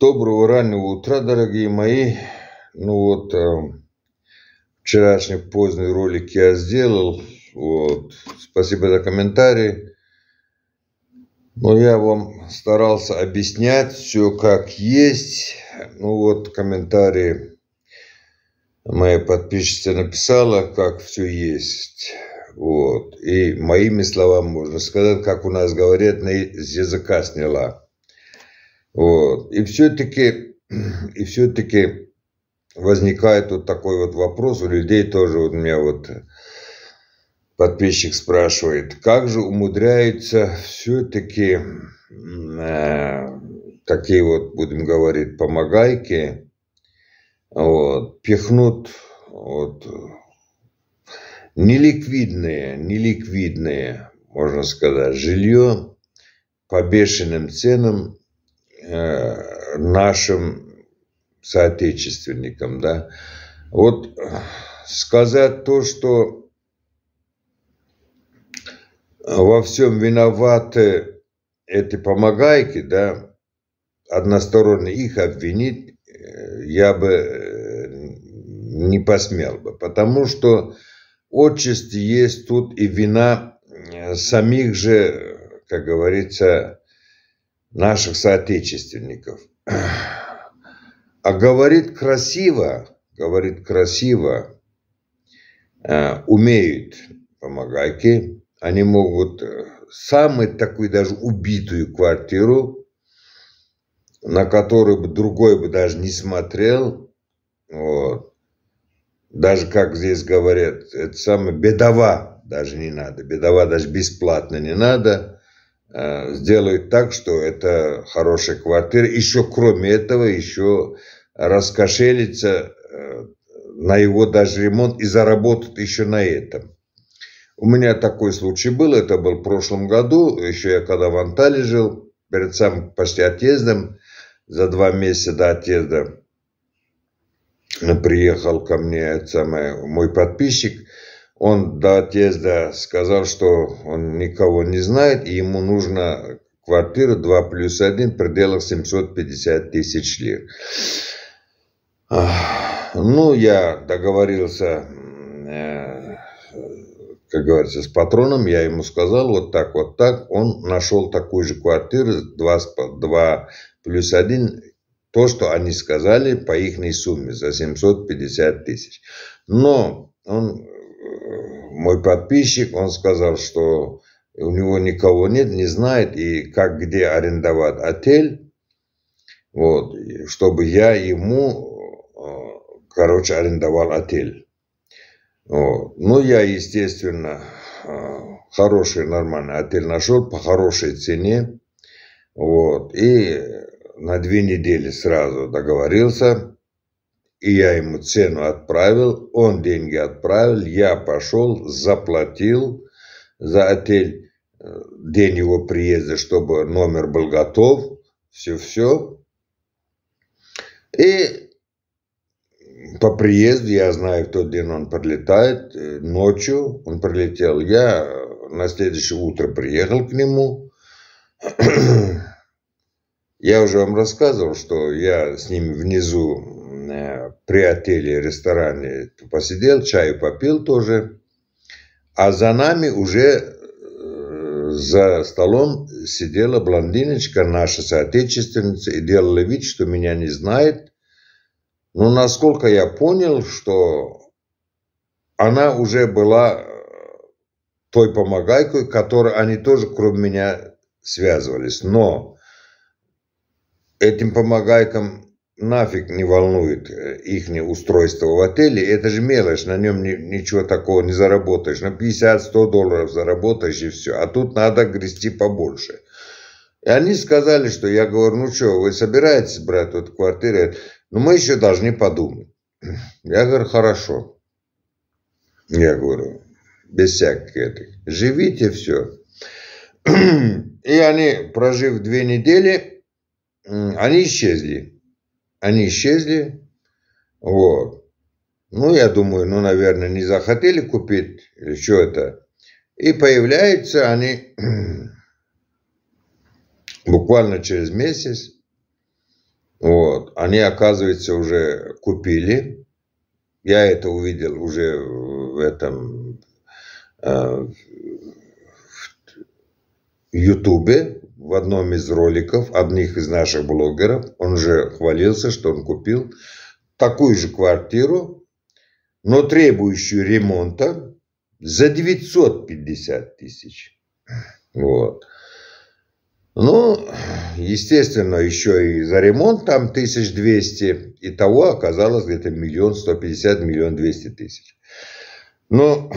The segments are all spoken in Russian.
Доброго раннего утра, дорогие мои. Ну вот, э, вчерашний поздний ролик я сделал. Вот. Спасибо за комментарии. Но я вам старался объяснять все как есть. Ну вот, комментарии моя подписчица написала, как все есть. Вот. И моими словами можно сказать, как у нас говорят, на языка сняла. Вот. И все-таки, и все-таки возникает вот такой вот вопрос у людей тоже. Вот у меня вот подписчик спрашивает, как же умудряются все-таки э, такие вот, будем говорить, помогайки, вот, пихнут вот, неликвидные, неликвидные, можно сказать, жилье по бешеным ценам Э, нашим соотечественникам, да. Вот сказать то, что во всем виноваты эти помогайки, да, односторонне их обвинить э, я бы э, не посмел бы, потому что отчасти есть тут и вина самих же, как говорится, наших соотечественников. А говорит красиво, говорит красиво, э, умеют помогайки. Они могут э, самую такую даже убитую квартиру, на которую бы другой бы даже не смотрел, вот. даже как здесь говорят, это самое бедова даже не надо, бедова даже бесплатно не надо – Э, сделают так, что это хорошая квартира. Еще кроме этого, еще раскошелиться э, на его даже ремонт и заработать еще на этом. У меня такой случай был, это был в прошлом году, еще я когда в Анталии жил, перед самым почти отъездом, за два месяца до отъезда приехал ко мне самое, мой подписчик – он до отъезда сказал, что он никого не знает, и ему нужна квартира 2 плюс 1 в пределах 750 тысяч лир. Ну, я договорился, э, как говорится, с патроном, я ему сказал, вот так, вот так. Он нашел такую же квартиру, 2, 2 плюс 1, то, что они сказали по их сумме за 750 тысяч. Но он мой подписчик, он сказал, что у него никого нет, не знает, и как где арендовать отель, вот, чтобы я ему, э, короче, арендовал отель. Вот. Ну, я, естественно, э, хороший, нормальный отель нашел по хорошей цене, вот, и на две недели сразу договорился, и я ему цену отправил, он деньги отправил, я пошел, заплатил за отель, э, день его приезда, чтобы номер был готов, все-все. И по приезду, я знаю, в тот день он прилетает, э, ночью он прилетел, я на следующее утро приехал к нему. Я уже вам рассказывал, что я с ним внизу Э, при отеле, ресторане посидел, чаю попил тоже. А за нами уже э, за столом сидела блондиночка, наша соотечественница, и делала вид, что меня не знает. Но насколько я понял, что она уже была э, той помогайкой, которой они тоже, кроме меня, связывались. Но этим помогайкам нафиг не волнует э, их устройство в отеле. Это же мелочь, на нем ни, ничего такого не заработаешь. На 50-100 долларов заработаешь и все. А тут надо грести побольше. И они сказали, что я говорю, ну что, вы собираетесь брать вот квартиру? Ну мы еще должны подумать. Я говорю, хорошо. Я говорю, без всяких этих. Живите все. И они, прожив две недели, они исчезли они исчезли. Вот. Ну, я думаю, ну, наверное, не захотели купить или что это. И появляются они буквально через месяц. Вот. Они, оказывается, уже купили. Я это увидел уже в этом э, в Ютубе. В одном из роликов одних из наших блогеров он же хвалился, что он купил такую же квартиру, но требующую ремонта за 950 тысяч. Вот. Ну, естественно, еще и за ремонт там 1200. Итого оказалось где-то миллион сто пятьдесят, миллион двести тысяч. Но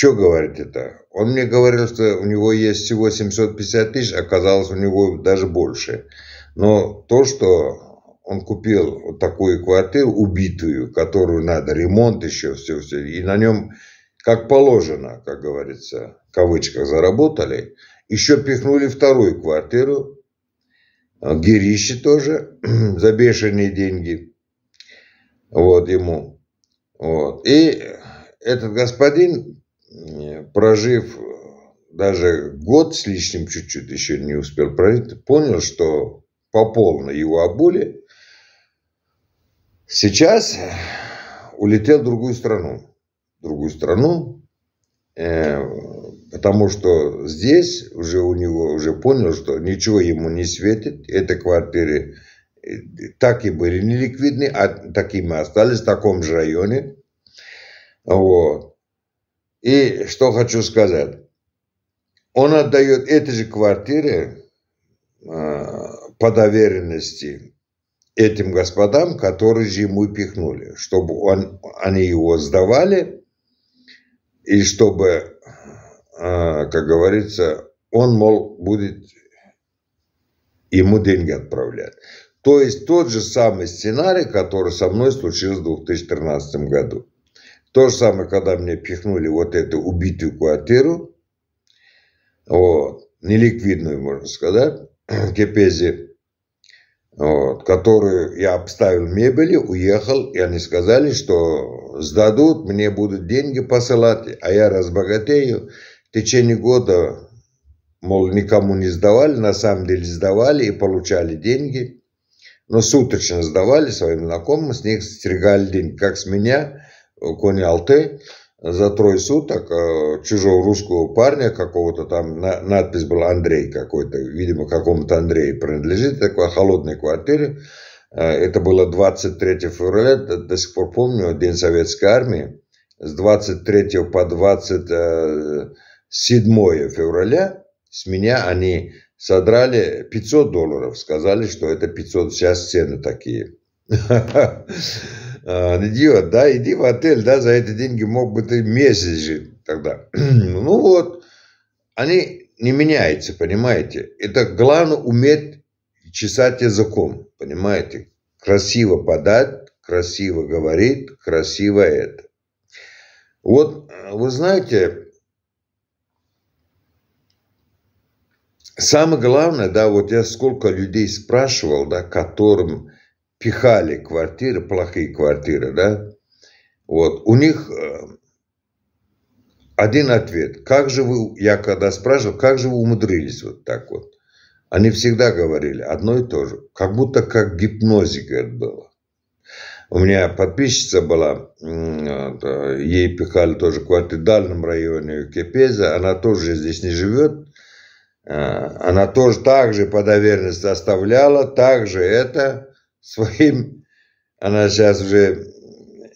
что говорит это? Он мне говорил, что у него есть всего 750 тысяч, оказалось у него даже больше. Но то, что он купил вот такую квартиру убитую, которую надо, ремонт еще, все, все, и на нем как положено, как говорится, в кавычках заработали, еще пихнули вторую квартиру, э, Гирище тоже за бешеные деньги. Вот ему. Вот. И этот господин прожив э, даже год с лишним чуть-чуть, еще не успел прожить, понял, что по полной его обули. Сейчас э, улетел в другую страну. В другую страну, э, потому что здесь уже у него уже понял, что ничего ему не светит. Это квартиры э, так и были неликвидны, а такими остались в таком же районе. Вот. И что хочу сказать. Он отдает эти же квартиры а, по доверенности этим господам, которые же ему пихнули, чтобы он, они его сдавали и чтобы, э, как говорится, он, мол, будет ему деньги отправлять. То есть тот же самый сценарий, который со мной случился в 2013 году. То же самое, когда мне пихнули вот эту убитую квартиру, вот, неликвидную, можно сказать, Кепези, вот, которую я обставил мебелью, уехал, и они сказали, что сдадут, мне будут деньги посылать, а я разбогатею. В течение года, мол, никому не сдавали, на самом деле сдавали и получали деньги, но суточно сдавали своим знакомым, с них стригали деньги, как с меня, Кони Алте за трое суток э, чужого русского парня какого-то там, надпись была Андрей какой-то, видимо, какому-то Андрею принадлежит, такой холодной квартире. Э, это было 23 февраля, до сих пор помню, День Советской Армии. С 23 по 27 февраля с меня они содрали 500 долларов, сказали, что это 500, сейчас цены такие. Э, идиот, да, иди в отель, да, за эти деньги мог бы ты месяц жить тогда. ну вот, они не меняются, понимаете. Это главное уметь чесать языком, понимаете. Красиво подать, красиво говорит, красиво это. Вот, э, вы знаете, самое главное, да, вот я сколько людей спрашивал, да, которым пихали квартиры, плохие квартиры, да? Вот, у них э, один ответ. Как же вы, я когда спрашивал, как же вы умудрились вот так вот? Они всегда говорили одно и то же. Как будто как гипнозик это было. У меня подписчица была, ей пихали тоже квартиры в дальнем районе Кепеза. Она тоже здесь не живет. Э, она тоже так же по доверенности оставляла, так же это своим. Она сейчас уже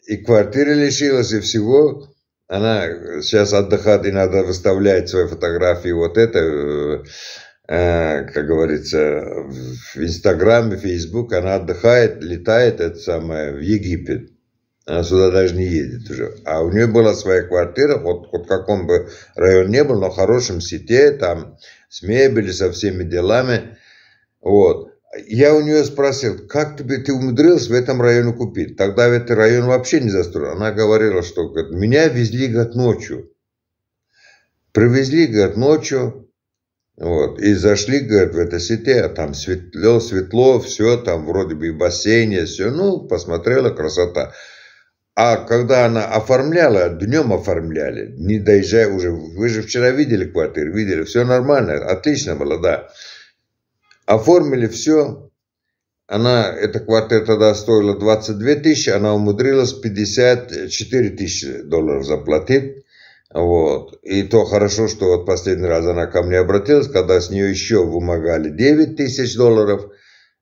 и квартиры лишилась, и всего. Она сейчас отдыхает, и надо выставлять свои фотографии. Вот это, э, э, как говорится, в Инстаграме, Фейсбук. Она отдыхает, летает, это самое, в Египет. Она сюда даже не едет уже. А у нее была своя квартира, вот, вот в каком бы районе не был, но в хорошем сите, там с мебелью, со всеми делами. Вот я у нее спросил, как тебе, ты умудрилась в этом районе купить? Тогда этот район вообще не застроен. Она говорила, что говорит, меня везли год ночью. Привезли, говорит, ночью, вот, и зашли, говорит, в это сети, а там светло, светло, все, там вроде бы и бассейн, все, ну, посмотрела, красота. А когда она оформляла, днем оформляли, не доезжая уже, вы же вчера видели квартиру, видели, все нормально, отлично было, да. Оформили все. Она, эта квартира тогда стоила 22 тысячи, она умудрилась 54 тысячи долларов заплатить. Вот. И то хорошо, что вот последний раз она ко мне обратилась, когда с нее еще вымогали 9 тысяч долларов,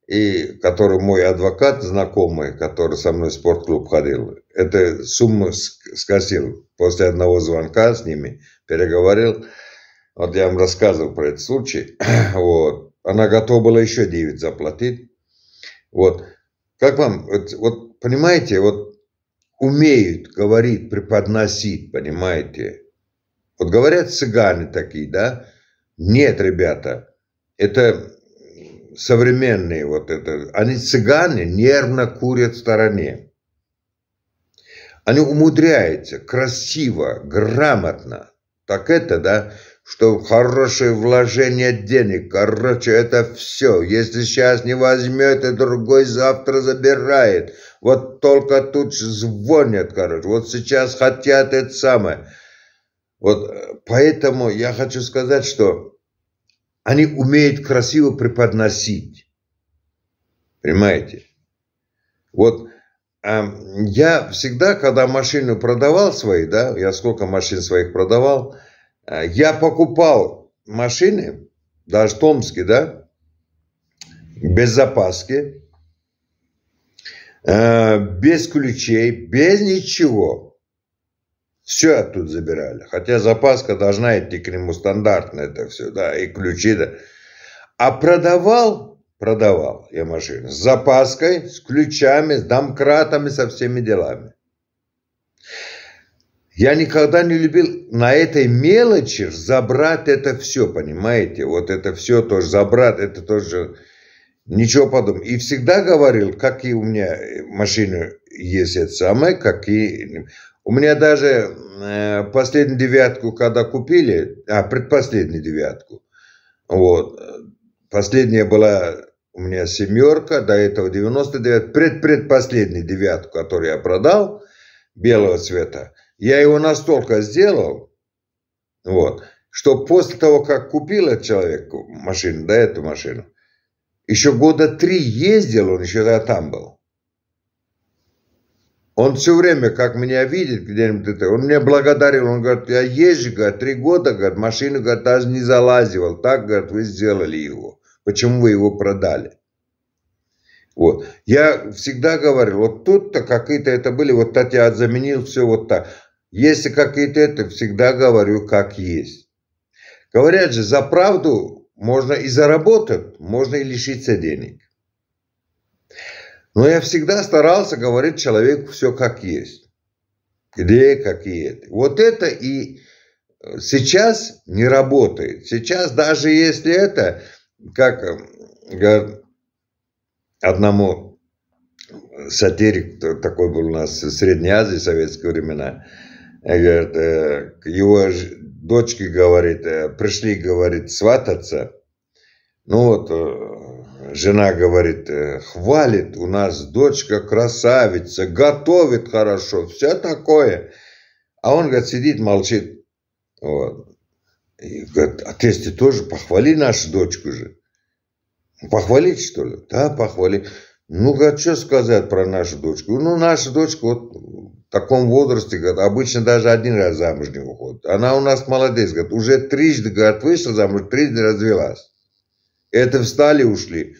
и который мой адвокат знакомый, который со мной в спортклуб ходил, эту сумму скосил после одного звонка с ними, переговорил. Вот я вам рассказывал про этот случай. Вот она готова была еще 9 заплатить. Вот. Как вам, вот, вот понимаете, вот умеют говорить, преподносить, понимаете. Вот говорят цыгане такие, да? Нет, ребята, это современные вот это. Они цыгане нервно курят в стороне. Они умудряются красиво, грамотно. Так это, да, что хорошее вложение денег, короче, это все. Если сейчас не возьмет, и другой завтра забирает. Вот только тут звонят, короче, вот сейчас хотят это самое. Вот э, поэтому я хочу сказать, что они умеют красиво преподносить. Понимаете? Вот а, я всегда, когда машину продавал свои, да, я сколько машин своих продавал – Э, я покупал машины, даже томские, да, без запаски, э, без ключей, без ничего. Все оттуда забирали. Хотя запаска должна идти к нему стандартно, это все, да, и ключи, да. А продавал, продавал я машины с запаской, с ключами, с домкратами, со всеми делами. Я никогда не любил на этой мелочи забрать это все, понимаете? Вот это все тоже забрать, это тоже ничего подобного. И всегда говорил, как и у меня э, машину есть это самое, как и... У меня даже э, последнюю девятку, когда купили, а, предпоследнюю девятку, вот, последняя была у меня семерка, до этого 99, предпредпоследняя девятку, которую я продал, белого цвета, я его настолько сделал, вот, что после того, как купил этот человек машину, да, эту машину, еще года три ездил, он еще тогда там был. Он все время, как меня видит где-нибудь, это, он мне благодарил, он говорит, я езжу, говорит, три года, говорит, машину, говорит, даже не залазивал, так, говорит, вы сделали его, почему вы его продали? Вот. Я всегда говорил, вот тут-то какие-то это были, вот так я заменил все вот так. Если как и это, всегда говорю как есть. Говорят же, за правду можно и заработать, можно и лишиться денег. Но я всегда старался говорить человеку все как есть. Где, как и это. Вот это и э, сейчас не работает. Сейчас даже если это, как э, говорят, одному сатирик такой был у нас в Средней Азии в советские времена – Э, говорит, э, к его дочке, говорит, э, пришли, говорит, свататься. Ну вот, жена говорит, хвалит, у нас дочка красавица, готовит хорошо, все такое. А он, говорит, сидит, молчит. Вот. И говорит, а ты, тоже похвали нашу дочку же. Похвалить, что ли? Да, похвали. Ну, говорит, что сказать про нашу дочку? Ну, наша дочка, вот в таком возрасте, говорит, обычно даже один раз замуж не уходит. Она у нас молодец, говорит, уже трижды, говорит, вышла замуж, трижды развелась. Это встали, ушли.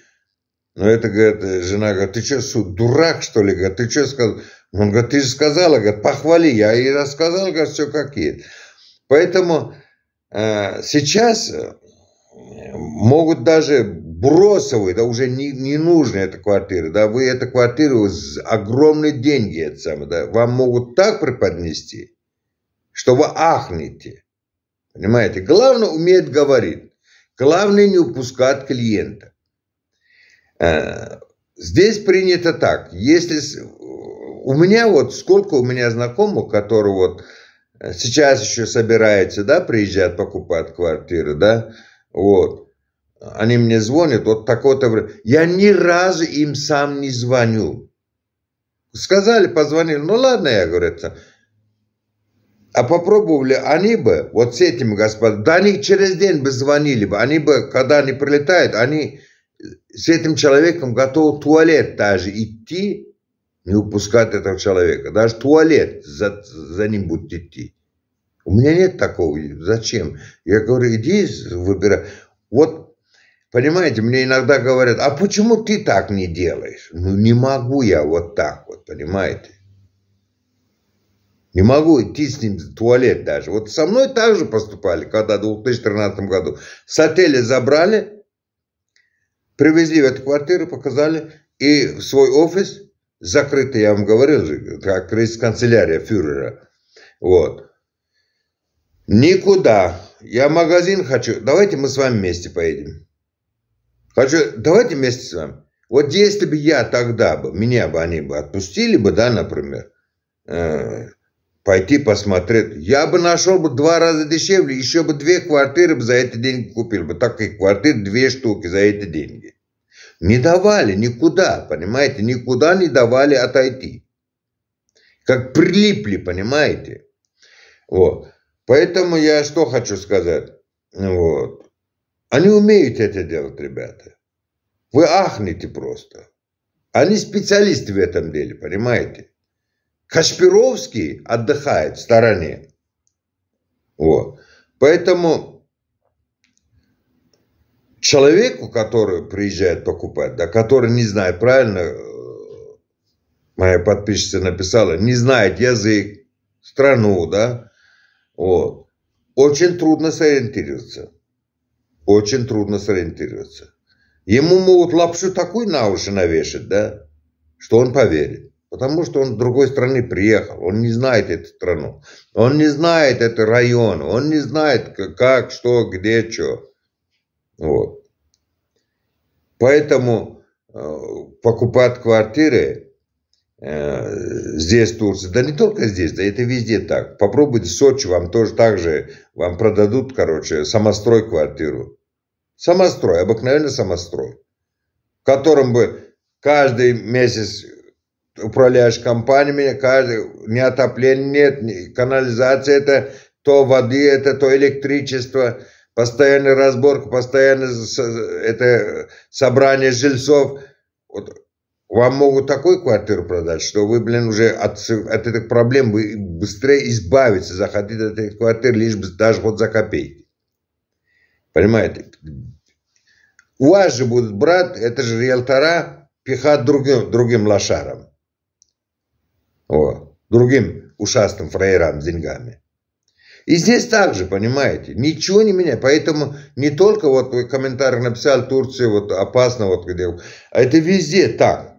Но это, говорит, жена, говорит, ты что, суд, дурак, что ли, говорит, ты что сказал? Он говорит, ты же сказала, говорит, похвали, я и рассказал, говорит, все как есть. Поэтому э, сейчас э, могут даже бросовую, да уже не, не нужна эта квартира, да вы эту квартиру с огромные деньги это самое, да, вам могут так преподнести, что вы ахнете. Понимаете? Главное уметь говорить. Главное не упускать клиента. Э, здесь принято так. Если у меня вот сколько у меня знакомых, которые вот э, сейчас еще собираются, да, приезжают покупать квартиры, да, вот они мне звонят, вот такого то время. Я ни разу им сам не звоню. Сказали, позвонили, ну ладно, я говорю, это. А попробовали они бы, вот с этим господом, да они через день бы звонили бы, они бы, когда они прилетают, они с этим человеком готовы в туалет даже идти, не упускать этого человека. Даже туалет за, за ним будет идти. У меня нет такого. Зачем? Я говорю, иди выбирай. Вот Понимаете, мне иногда говорят, а почему ты так не делаешь? Ну, не могу я вот так вот, понимаете? Не могу идти с ним в туалет даже. Вот со мной также поступали, когда в 2013 году. С отеля забрали, привезли в эту квартиру, показали, и в свой офис, закрытый, я вам говорил же, как рейс-канцелярия фюрера, вот. Никуда. Я магазин хочу. Давайте мы с вами вместе поедем. Хочу, давайте вместе с вами. Вот если бы я тогда бы, меня бы они бы отпустили бы, да, например, э, пойти посмотреть, я бы нашел бы два раза дешевле, еще бы две квартиры бы за эти деньги купил бы. Так и квартир две штуки за эти деньги. Не давали никуда, понимаете, никуда не давали отойти. Как прилипли, понимаете. Вот. Поэтому я что хочу сказать. Вот. Они умеют это делать, ребята. Вы ахнете просто. Они специалисты в этом деле, понимаете? Кашпировский отдыхает в стороне. Вот. Поэтому человеку, который приезжает покупать, да, который не знает, правильно э, моя подписчица написала, не знает язык, страну, да, вот, очень трудно сориентироваться очень трудно сориентироваться. Ему могут лапшу такой на уши навешать, да, что он поверит. Потому что он с другой страны приехал, он не знает эту страну, он не знает этот район, он не знает как, что, где, что. Вот. Поэтому э, покупать квартиры э, здесь, в Турции, да не только здесь, да это везде так. Попробуйте в Сочи, вам тоже так же вам продадут, короче, самострой квартиру. Самострой, обыкновенный самострой. В котором бы каждый месяц управляешь компаниями, каждый, ни отопления нет, ни канализации это, то воды это, то электричество, постоянная разборка, постоянное это собрание жильцов. Вот вам могут такой квартиру продать, что вы, блин, уже от, от этих проблем вы быстрее избавиться, захотите от этих квартир, лишь бы даже вот за копейки. Понимаете? У вас же будут брат, это же риэлтора, пихать другим, другим лошарам. О, другим ушастым фраерам с деньгами. И здесь также, понимаете, ничего не меняет. Поэтому не только вот вы комментарий написал, Турция вот опасно, вот где, а это везде так.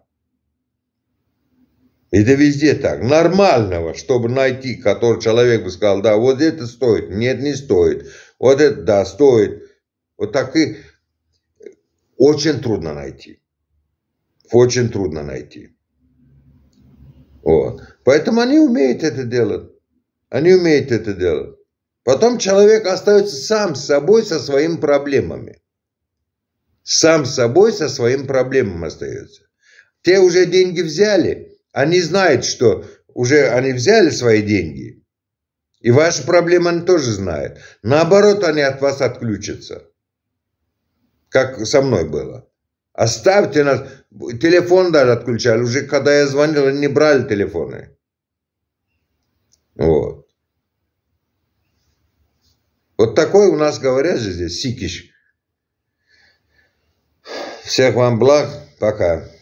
Это везде так. Нормального, чтобы найти, который человек бы сказал, да, вот это стоит, нет, не стоит. Вот это, да, стоит. Вот так и очень трудно найти. Очень трудно найти. Вот. Поэтому они умеют это делать. Они умеют это делать. Потом человек остается сам с собой, со своими проблемами. Сам с собой, со своими проблемами остается. Те уже деньги взяли – они знают, что уже они взяли свои деньги. И ваши проблемы они тоже знают. Наоборот, они от вас отключатся. Как со мной было. Оставьте нас. Телефон даже отключали. Уже когда я звонил, они не брали телефоны. Вот. Вот такой у нас, говорят же здесь, Сикиш. Всех вам благ. Пока.